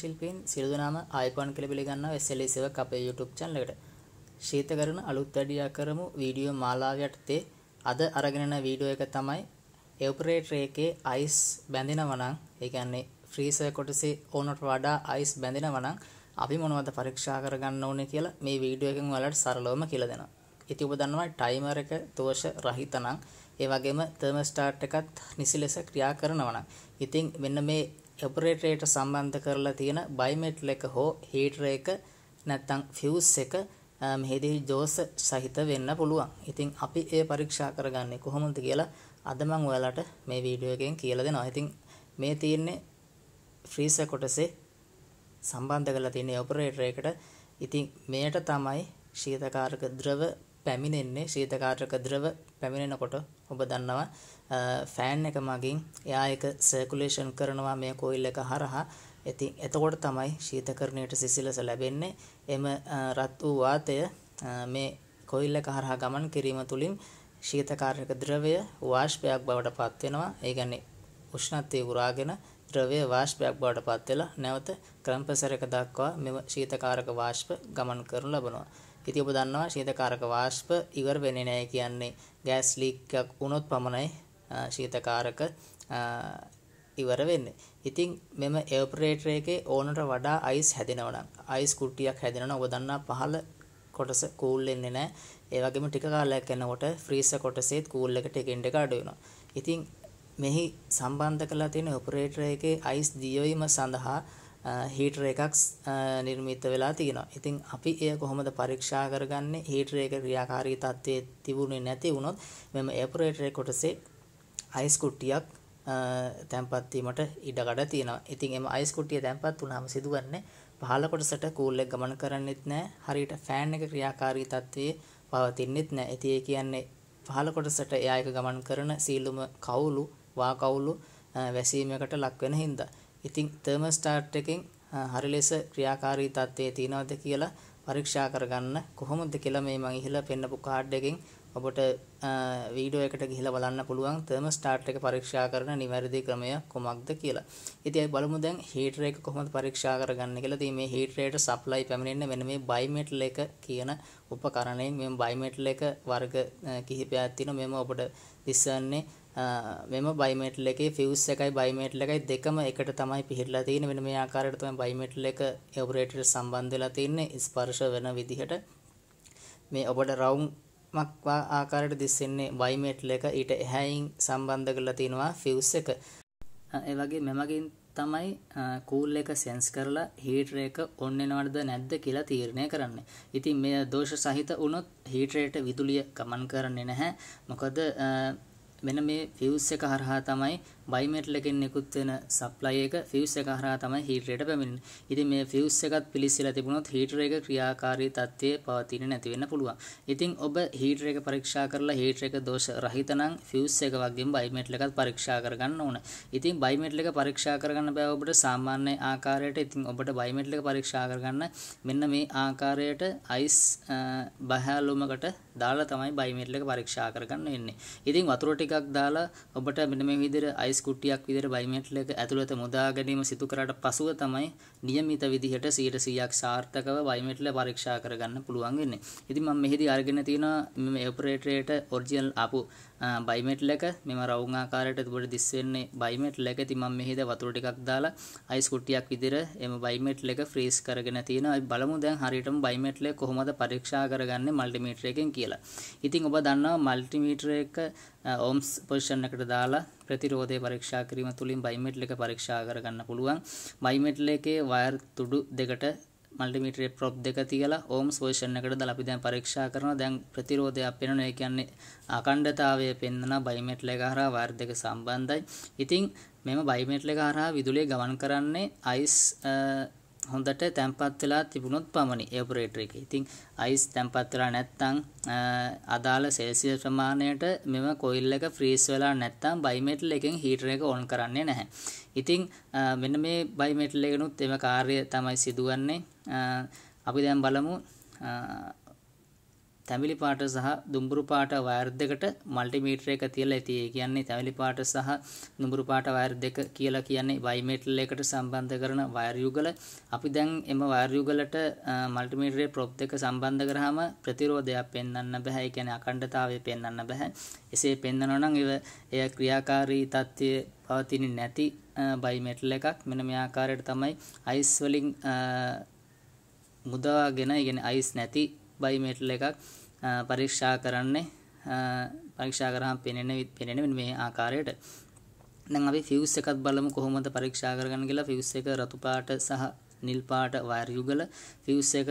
ශිල්පීන් සිරුදුනාම ආයිකොන් කළ පිළිගන්නවා SLA සේවක අපේ YouTube channel එකට ශීත කරන අලුත් වැඩියා කරමු වීඩියෝ මාලාව යටතේ අද අරගෙන යන වීඩියෝ එක තමයි එවපරේටර් එකේ අයිස් බැඳෙනවා නම් ඒ කියන්නේ ෆ්‍රීසර් කොටසේ ඕනට වඩා අයිස් බැඳෙනවා නම් අපි මොනවද පරීක්ෂා කරගන්න ඕනේ කියලා මේ වීඩියෝ එකෙන් ඔයාලට සරලවම කියලා දෙනවා. ඉතින් ඔබ දන්නවා ටයිමර් එක දෝෂ රහිත නම් ඒ වගේම තර්මෝස්ටාට් එකත් නිසි ලෙස ක්‍රියා කරනවා නම් ඉතින් මෙන්න මේ එපරේටරයට සම්බන්ධ කරලා තියෙන බයිමෙටල් එක හෝ හීටර එක නැත්තම් ෆියුස් එක මෙහිදී ජෝස සහිත වෙන්න පුළුවන්. ඉතින් අපි ඒ පරීක්ෂා කරගන්නේ කොහොමද කියලා අද මම ඔයාලට මේ වීඩියෝ එකෙන් කියලා දෙනවා. ඉතින් මේ තියෙන්නේ ෆ්‍රීසර් කොටසේ සම්බන්ධ කරලා තියෙන ඔපරේටර් එකට. ඉතින් මෙයට තමයි ශීතකාරක ද්‍රව පැමිණෙන්නේ. ශීතකාරක ද්‍රව පැමිණෙනකොට ඔබ දන්නවා ෆෑන් එක මගින් එයා එක සර්කුලේෂන් කරනවා මේ කොයිල් එක හරහා ඉතින් එතකොට තමයි ශීතකරණයට සිසිලස ලැබෙන්නේ එම රත් වූ වාතය මේ කොයිල් එක හරහා ගමන් කිරීම තුළින් ශීතකාරක ද්‍රවය වාෂ්පයක් බවට පත්වෙනවා ඒ කියන්නේ උෂ්ණත්වය උරාගෙන ද්‍රවය වාෂ්පයක් බවට පත්වෙලා නැවත ක්‍රම්පසරක දක්වා මෙම ශීතකාරක වාෂ්ප ගමන් කරනු ලබනවා ඉතින් ඔබ දන්නවා ශීතකාරක වාෂ්ප ඉවර වෙන්නේ නැහැ කියන්නේ ගෑස් ලීක් එකක් වුණොත් පමණයි ශීතකාරක ඉවර වෙන්නේ. ඉතින් මෙම එවපරේටර් එකේ ඕනට වඩා අයිස් හැදෙනවා නම් අයිස් කුට්ටියක් හැදෙනවා ඔබ දන්නා පහළ කොටස කූල් වෙන්නේ නැහැ. ඒ වගේම ටික කාලයක් යනකොට ෆ්‍රීසර් කොටසෙත් කූල් එකට එකින් එක අඩු වෙනවා. ඉතින් මෙහි සම්බන්ධ කරලා තියෙන ඔපරේටර් එකේ අයිස් දියවීම සඳහා හීටර එකක් නිර්මිත වෙලා තියෙනවා. ඉතින් අපි එය කොහොමද පරීක්ෂා කරගන්නේ? හීටර එක ක්‍රියාකාරී තත්ත්වයේ තිබුණේ නැති වුණොත් මෙම එවපොරේටරේ කොටසේ අයිස් කුට්ටියක් තැන්පත් වීමට ඉඩකඩ තියෙනවා. ඉතින් එම අයිස් කුට්ටිය තැන්පත් වුණාම සිදුවන්නේ පහළ කොටසට කූල් එක ගමන් කරන්නෙත් නැහැ. හරියට ෆෑන් එක ක්‍රියාකාරී තත්ත්වයේ පවතින්නෙත් නැහැ. ඉතින් ඒ කියන්නේ පහළ කොටසට එයා එක ගමන් කරන සීලුම කවුළු වා කවුළු වැසීමකට ලක් වෙන හින්දා ඉතින් තර්මෝස්ටාට් එකෙන් හරි ලෙස ක්‍රියාකාරී තත්ත්වයේ තියනවද කියලා පරීක්ෂා කරගන්න කොහොමද කියලා මේ මම ඉහලා පෙන්නපු කාඩ් එකෙන් ඔබට වීඩියෝ එකට ගිහිලා බලන්න පුළුවන් තර්මෝස්ටාට් එක පරීක්ෂා කරන නිවැරදි ක්‍රමය කොමක්ද කියලා. ඉතින් අපි බලමු දැන් හීටර් එක කොහොමද පරීක්ෂා කරගන්නේ කියලා. ඉතින් මේ හීට් රේට සප්ලයි පැමිණෙන්නේ මෙන්න මේ බයිමෙටල් එක කියන උපකරණයෙන්. මේ බයිමෙටල් එක වර්ග කිහිපයක් තියෙනවා. මෙම ඔබට දිස්සන්නේ මෙම බයිමෙටල් එකේ ෆියුස් එකයි බයිමෙටල් එකයි දෙකම එකට තමයි පිහිටලා තියෙන්නේ මෙන්න මේ ආකාරයට තමයි බයිමෙටල් එක ඔපරේටර් සම්බන්ධ වෙලා තින්නේ ස්පර්ශ වෙන විදිහට මේ ඔබට රවුමක් ආකාරයට දිස්සෙන්නේ බයිමෙටල් එක ඊට එහායින් සම්බන්ධ කරලා තිනවා ෆියුස් එක ඒ වගේ මෙමගින් තමයි කූල් එක සෙන්ස් කරලා හීටර එක ඔන්න එනවද නැද්ද කියලා තීරණය කරන්න. ඉතින් මේ දෝෂ සහිත වුණොත් හීටරයට විදුලිය ගමන් කරන්නේ නැහැ. මොකද මෙන්න මේ ෆියුස් එක හරහා තමයි බයිමෙටල් එකෙන් නිකුත් වෙන සප්ලයි එක ෆියුස් එක හරහා තමයි හීටරයට පැමිණෙන්නේ. ඉතින් මේ ෆියුස් එකත් පිලිස්සලා තිබුණොත් හීටර එක ක්‍රියාකාරී තත්ත්වයේ පවතින නැති වෙන්න පුළුවන්. ඉතින් ඔබ හීටර එක පරීක්ෂා කරලා හීටර එක දෝෂ රහිත නම් ෆියුස් එක වගේම බයිමෙටල් එකත් පරීක්ෂා කරගන්න ඕන. ඉතින් බයිමෙටල් එක පරීක්ෂා කරගන්න බෑ ඔබට සාමාන්‍ය ආකාරයට. ඉතින් ඔබට බයිමෙටල් එක පරීක්ෂා කරගන්න මෙන්න මේ ආකාරයට අයිස් බහැලුමකට දාලා තමයි බයිමෙටල් එක පරීක්ෂා කරගන්න වෙන්නේ. ඉතින් වතුර ටික එකක් දාලා ඔබට මෙන්න මේ විදිහට අයිස් කුට්ටියක් විදිහට බයිමෙටල් එක ඇතුළත මුදා ගැනීම සිදු කරාට පසුව තමයි નિયમિત විදිහට 100%ක් සාර්ථකව බයිමෙටල් පරීක්ෂා කරගන්න පුළුවන් වෙන්නේ. ඉතින් මම මෙහිදී අරගෙන තියෙනවා මේ ඔපරේටරේට ඔරිජිනල් ආපු බයිමෙටල් එක මෙම රවුම් ආකාරයට උඩට දිස් වෙන්නේ බයිමෙටල් එක. ඉතින් මම මෙහිදී වතුර ටිකක් දාලා අයිස් කුට්ටියක් විදිහට එම බයිමෙටල් එක ෆ්‍රීස් කරගෙන තියෙනවා. බලමු දැන් හරියටම බයිමෙටල් කොහොමද පරීක්ෂා කරගන්නේ මල්ටිමීටර එකෙන් කියලා. ඉතින් ඔබ දන්නවා මල්ටිමීටර එක ඕම්ස් පොසිෂන් එකට දාලා ප්‍රතිරෝධය පරීක්ෂා කිරීම තුළින් බයිමෙටල් එක පරීක්ෂා කරගන්න පුළුවන් බයිමෙටල් එකේ වයර් තුඩු දෙකට මල්ටිමීටරේ ප්‍රොප් දෙක තියලා ඕම්ස් පොසිෂන් එකට දාලා අපි දැන් පරීක්ෂා කරනවා දැන් ප්‍රතිරෝධයක් පෙන්වනවා ඒ කියන්නේ අකණ්ඩතාවය පෙන්වන බයිමෙටල් එක හරහා වයර් දෙක සම්බන්ධයි ඉතින් මෙම බයිමෙටල් එක හරහා විදුලිය ගමන් කරන්නේ අයිස් හොඳට තැම්පත් වෙලා තිබුණොත් පමණි එවපරේටර් එකේ. ඉතින් අයිස් තැම්පත් වෙලා නැත්නම් අදාළ සෙල්සියස් ප්‍රමාණයට මෙම කොයිල් එක ෆ්‍රීස් වෙලා නැත්නම් බයිමෙටල් එකෙන් හීටර් එක ඔන් කරන්නේ නැහැ. ඉතින් මෙන්න මේ බයිමෙටල් එකනොත් එම කාර්යය තමයි සිදුවන්නේ. අපි දැන් බලමු තැමිලි පාට සහ දුම්බුරු පාට වයර් දෙකට මල්ටිමීටර එක තියලා තියෙයි. කියන්නේ තැමිලි පාට සහ දුම්බුරු පාට වයර් දෙක කියලා කියන්නේ බයිමෙටල් එකට සම්බන්ධ කරන වයර් යුගල. අපි දැන් එම වයර් යුගලට මල්ටිමීටරේ ප්‍රොප් දෙක සම්බන්ධ කරාම ප්‍රතිරෝධයක් පෙන්වන්න බෑ. ඒ කියන්නේ අඛණ්ඩතාවය පෙන්වන්න බෑ. එසේ පෙන්වනවා නම් එය ක්‍රියාකාරී තත්ත්වය පවතින්නේ නැති බයිමෙටල් එකක්. මෙන්න මේ ආකාරයට තමයි අයිස් වලින් මුදාගෙන, ඒ කියන්නේ අයිස් නැති බයිමෙටල් එකක් පරීක්ෂා කරන්නේ පරීක්ෂා කරහම් පෙනෙන පෙනෙන මේ ආකාරයට දැන් අපි ෆියුස් එකක් බලමු කොහොමද පරීක්ෂා කරගන්න කියලා ෆියුස් එක රතු පාට සහ නිල් පාට වයර් යුගල ෆියුස් එක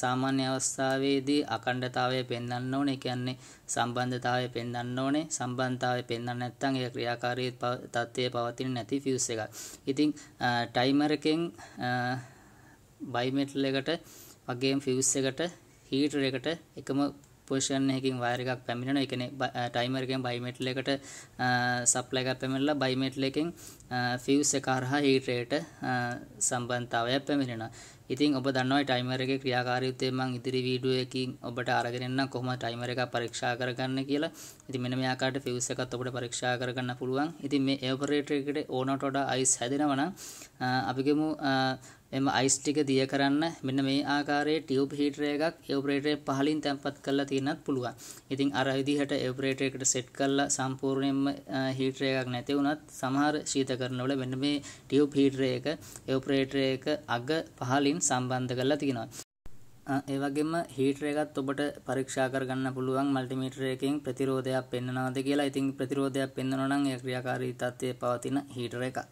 සාමාන්‍ය අවස්ථාවේදී අඛණ්ඩතාවය පෙන්වන්න ඕනේ කියන්නේ සම්බන්ධතාවය පෙන්වන්න ඕනේ සම්බන්ධතාවය පෙන්වන්න නැත්නම් ඒ ක්‍රියාකාරී තත්ත්වයේ පවතින නැති ෆියුස් එකක්. ඉතින් ටයිමර් එකෙන් බයිමෙටල් එකට වගේම ෆියුස් එකට හීටර් එකට එකම පොෂන් එකකින් වයර් එකක් පැමිණෙනවා. ඒ කියන්නේ ටයිමර් එකෙන් බයිමෙටල් එකට සප්ලයි එකක් පැමිණලා බයිමෙටල් එකෙන් ෆියුස් එක හරහා හීටර් එකට සම්බන්ධතාවයක් පැමිණෙනවා. ඉතින් ඔබ දන්නවා ටයිමර් එකේ ක්‍රියාකාරීත්වය මම ඉදිරි වීඩියෝ එකකින් ඔබට අරගෙන එන්නම් කොහොමද ටයිමර් එක පරීක්ෂා කරගන්න කියලා. ඉතින් මෙන්න මේ ආකාරයට ෆියුස් එකත් ඔබට පරීක්ෂා කරගන්න පුළුවන්. ඉතින් මේ එවපරේටර් එකට ඕනට වඩා අයිස් හැදෙනවා නම් අපිගමු එම අයිස් ටික දිය කරන්න මෙන්න මේ ආකාරයේ ටියුබ් හීටර් එකක් එවපරේටරේ පහලින් තැම්පත් කරලා තියෙනත් පුළුවන්. ඉතින් අර විදිහට එවපරේටර් එකට සෙට් කරලා සම්පූර්ණයෙන්ම හීටර් එකක් නැති වුණත් සමහර ශීතකරණ වල මෙන්න මේ ටියුබ් හීටර් එක එවපරේටර් එක අග පහලින් සම්බන්ධ කරලා තියෙනවා. ඒ වගේම හීටර් එකත් ඔබට පරීක්ෂා කරගන්න පුළුවන් මල්ටිමීටර් එකකින් ප්‍රතිරෝධයක් පෙන්වනවාද කියලා. ඉතින් ප්‍රතිරෝධයක් පෙන්වනවා නම් ඒ ක්‍රියාකාරී තත්ත්වයේ පවතින හීටර් එකක්.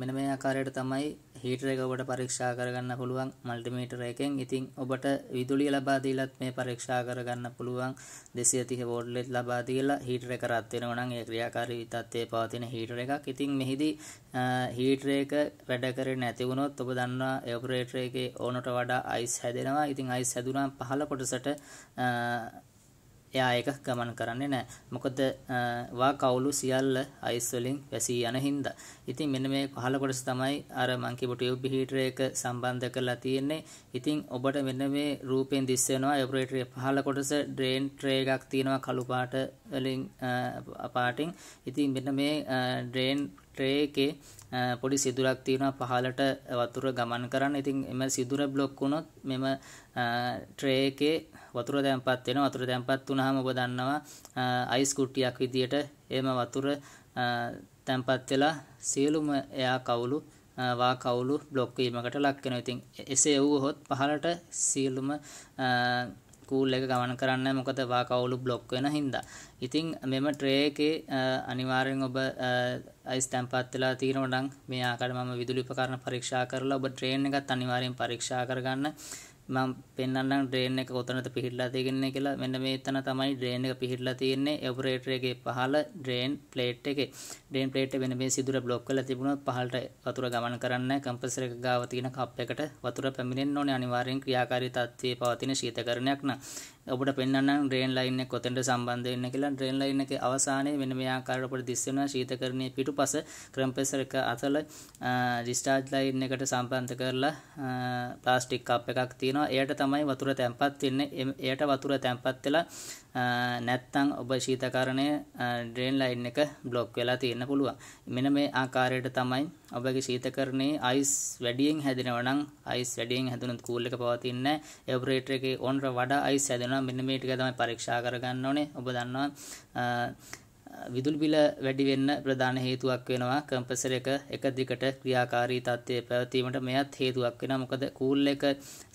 මෙන මේ ආකාරයට තමයි හීටර් එක ඔබට පරීක්ෂා කරගන්න පුළුවන් මල්ටිමීටර එකෙන්. ඉතින් ඔබට විදුලිය ලබා දීලත් මේ පරීක්ෂා කරගන්න පුළුවන් 230 වෝල්ට්ලෙත් ලබා දීලා හීටර් එක රත් වෙනවා නම් ඒ ක්‍රියාකාරී තත්ත්වයේ පවතින හීටර් එකක්. ඉතින් මෙහිදී හීටර් එක වැඩ කරේ නැති වුණොත් ඔබ දන්නවා එවපරේටර් එකේ ඕනට වඩා අයිස් හැදෙනවා. ඉතින් අයිස් හැදුනම පහළ කොටසට එයා ඒක ගමන් කරන්නේ නැහැ. මොකද වා කවුළු සියල්ල අයිස් වලින් වැසී යන හින්දා. ඉතින් මෙන්න මේ පහළ කොටස තමයි අර මං කියපු ටියුබ් හීටර් එක සම්බන්ධ කරලා තියෙන්නේ. ඉතින් ඔබට මෙන්න මේ රූපෙන් දිස් වෙනවා එබරේටරි පහළ කොටස ඩ්‍රේන් ට්‍රේ එකක් තියෙනවා කළු පාට වලින් පාටින්. ඉතින් මෙන්න මේ ඩ්‍රේන් ට්‍රේ එකේ පොඩි සිදුරක් තියෙනවා පහලට වතුර ගමන් කරන්න. ඉතින් එම සිදුර බ්ලොක් වුණොත් මෙම ට්‍රේ එකේ වතුර තැම්පත් වෙනවා. වතුර තැම්පත් වුණාම ඔබ දන්නවා අයිස් කුට්ටියක් විදියට එම වතුර තැම්පත් වෙලා සියලුම එයා කවුළු වා කවුළු බ්ලොක් වීමකට ලක් වෙනවා. ඉතින් එසේ වුවහොත් පහලට සියලුම කූල් එක ගමන කරන්න මොකද වා කවුලු බ්ලොක් වෙන හින්දා. ඉතින් මෙම ට්‍රේ එකේ අනිවාර්යෙන් ඔබ අයිස් තැන්පත් වෙලා තියෙනවා නම් මේ ආකාරයට මම විදුලි උපකරණ පරීක්ෂා කරලා ඔබ ට්‍රේන් එකත් අනිවාර්යෙන් පරීක්ෂා කරගන්න. මම පෙන්වන්නම් ඩ්‍රේන් එක කොතනද පිහිටලා තියෙන්නේ කියලා. මෙන්න මේතන තමයි ඩ්‍රේන් එක පිහිටලා තියෙන්නේ. ඔපරේටර් එකේ පහළ ඩ්‍රේන් ප්ලේට් එකේ. ඩ්‍රේන් ප්ලේට් එක වෙන මේ සිදුර બ્લોක් කරලා තිබුණොත් පහළට වතුර ගමන් කරන්නේ නැහැ. කම්ප්‍රෙසර් එක ගාව තියෙන කප් එකට වතුර පැමිණෙන්න ඕනේ අනිවාර්යෙන් ක්‍රියාකාරී තත්ත්වයේ පවතින ශීතකරණයක් නම්. ඔබට පෙන්වන්නම් ඩ්‍රේන් ලයින් එක කොතෙන්ට සම්බන්ධ වෙන්න කියලා ඩ්‍රේන් ලයින් එකේ අවසානයේ වෙන මේ ආකාරයට අපට දිස් වෙනවා ශීතකරණයේ පිටුපස ක්‍රම්පෙසර් එක අතල ඩිස්චාර්ජ් ලයින් එකට සම්බන්ධ කරලා ප්ලාස්ටික් කප් එකක් තියෙනවා එයට තමයි වතුර තැම්පත් වෙන්නේ එයට වතුර තැම්පත් වෙලා නැත්තං ඔබ ශීතකරණය ඩ්‍රේන් ලයින් එක බ්ලොක් වෙලා තියෙන්න පුළුවන් මෙන මේ ආකාරයට තමයි ඔබගේ ශීතකරණයේ අයිස් වැඩියෙන් හැදෙනවනම් අයිස් වැඩියෙන් හැදුනොත් කූල් එක පවතින්නේ එවපරේටර් එකේ ඕනර වඩා අයිස් හැදෙනවා මෙන්න මේ ටික තමයි පරීක්ෂා කරගන්න ඕනේ ඔබ දන්නවා විදුලි බිල වැඩි වෙන්න ප්‍රධාන හේතුවක් වෙනවා කම්පසර් එක එක දිගට ක්‍රියාකාරී තත්ත්වයේ පැවතීමට මෙයත් හේතුවක් වෙනවා මොකද කූල් එක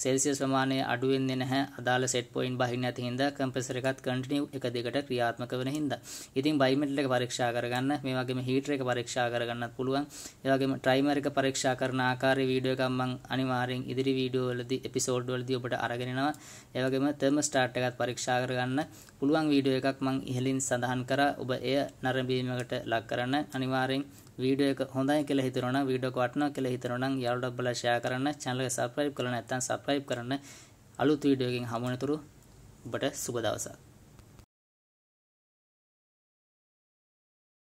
සෙල්සියස් ප්‍රමාණය අඩු වෙන්නේ නැහැ අදාළ සෙට් පොයින්ට් බහින්න නැති හින්දා කම්පසර් එකත් කන්ටිනියු එක දිගට ක්‍රියාත්මක වෙන හින්දා ඉතින් බයිමෙටල් එක පරීක්ෂා කරගන්න මේ වගේම හීටර් එක පරීක්ෂා කරගන්නත් පුළුවන් ඒ වගේම ට්‍රයිමර් එක පරීක්ෂා කරන ආකාරයේ වීඩියෝ එකක් මම අනිවාර්යෙන් ඉදිරි වීඩියෝ වලදී එපිසෝඩ් වලදී ඔබට අරගෙන එනවා ඒ වගේම තර්මෝස්ටාට් එකත් පරීක්ෂා කරගන්න පුළුවන් වීඩියෝ එකක් මම ඉහලින් සඳහන් කරා ඔබ ඒ එය නරඹීමකට ලක් කරන්න අනිවාර්යෙන් වීඩියෝ එක හොඳයි කියලා හිතනවා නම් වීඩියෝ එක වටිනවා කියලා හිතනවා නම් යාළුවෝ ඔබලා ෂෙයා කරන්න channel එක subscribe කරලා නැත්නම් subscribe කරන්න අලුත් වීඩියෝ එකකින් හමුවෙනතුරු ඔබට සුබ දවසක්